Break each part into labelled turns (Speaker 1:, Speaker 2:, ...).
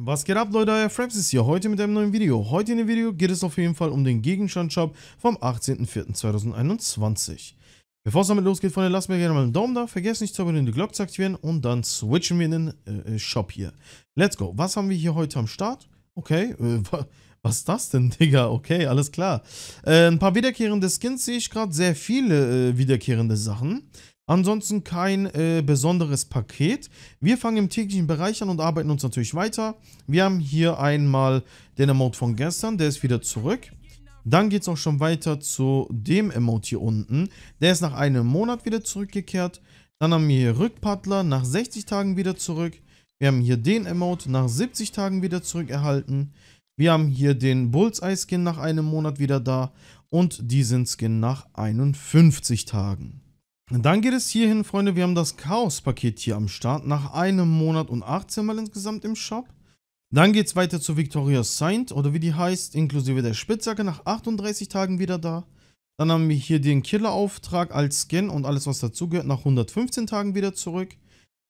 Speaker 1: Was geht ab Leute, euer Fraps ist hier heute mit einem neuen Video. Heute in dem Video geht es auf jeden Fall um den Gegenstandshop vom 18.04.2021. Bevor es damit losgeht, Freunde, lasst mir gerne mal einen Daumen da, vergesst nicht zu abonnieren, die Glocke zu aktivieren und dann switchen wir in den äh, äh Shop hier. Let's go. Was haben wir hier heute am Start? Okay, äh, was ist das denn, Digga? Okay, alles klar. Äh, ein paar wiederkehrende Skins sehe ich gerade, sehr viele äh, wiederkehrende Sachen. Ansonsten kein äh, besonderes Paket. Wir fangen im täglichen Bereich an und arbeiten uns natürlich weiter. Wir haben hier einmal den Emote von gestern, der ist wieder zurück. Dann geht es auch schon weiter zu dem Emote hier unten. Der ist nach einem Monat wieder zurückgekehrt. Dann haben wir hier Rückpaddler nach 60 Tagen wieder zurück. Wir haben hier den Emote nach 70 Tagen wieder zurück erhalten. Wir haben hier den Bullseye-Skin nach einem Monat wieder da. Und diesen Skin nach 51 Tagen. Dann geht es hierhin, Freunde. Wir haben das Chaos-Paket hier am Start. Nach einem Monat und 18 Mal insgesamt im Shop. Dann geht es weiter zu Victoria Saint oder wie die heißt, inklusive der Spitzhacke, nach 38 Tagen wieder da. Dann haben wir hier den Killer-Auftrag als Skin und alles, was dazugehört, nach 115 Tagen wieder zurück.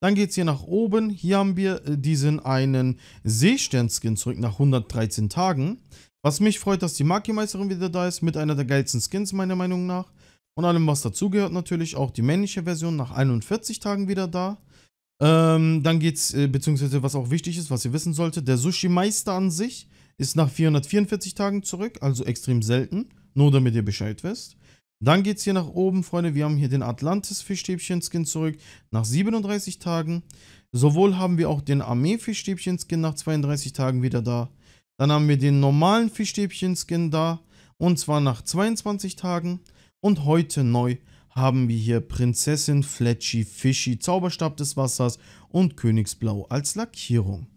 Speaker 1: Dann geht es hier nach oben. Hier haben wir äh, diesen einen Seestern-Skin zurück nach 113 Tagen. Was mich freut, dass die Magiemeisterin wieder da ist, mit einer der geilsten Skins meiner Meinung nach und allem, was dazugehört natürlich auch die männliche Version nach 41 Tagen wieder da. Ähm, dann geht's, äh, beziehungsweise was auch wichtig ist, was ihr wissen solltet, der Sushi-Meister an sich ist nach 444 Tagen zurück, also extrem selten, nur damit ihr Bescheid wisst. Dann geht's hier nach oben, Freunde, wir haben hier den Atlantis-Fischstäbchen-Skin zurück nach 37 Tagen. Sowohl haben wir auch den Armee-Fischstäbchen-Skin nach 32 Tagen wieder da. Dann haben wir den normalen Fischstäbchen-Skin da, und zwar nach 22 Tagen. Und heute neu haben wir hier Prinzessin Fletchy Fishy, Zauberstab des Wassers und Königsblau als Lackierung.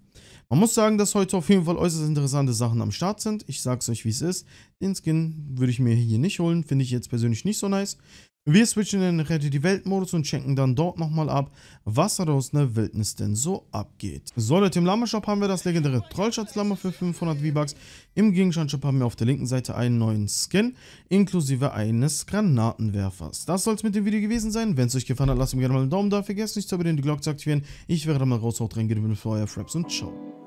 Speaker 1: Man muss sagen, dass heute auf jeden Fall äußerst interessante Sachen am Start sind. Ich sag's euch, wie es ist. Den Skin würde ich mir hier nicht holen, finde ich jetzt persönlich nicht so nice. Wir switchen in Rette die Welt-Modus und checken dann dort nochmal ab, was da aus der Wildnis denn so abgeht. So Leute, im lama haben wir das legendäre Trollschatzlama für 500 V-Bucks. Im Gegenstandshop haben wir auf der linken Seite einen neuen Skin, inklusive eines Granatenwerfers. Das soll es mit dem Video gewesen sein. Wenn es euch gefallen hat, lasst mir gerne mal einen Daumen da. Vergesst nicht, zu abonnieren, die Glocke zu aktivieren. Ich wäre dann mal raus, haut rein, geht mit euer Fraps und ciao.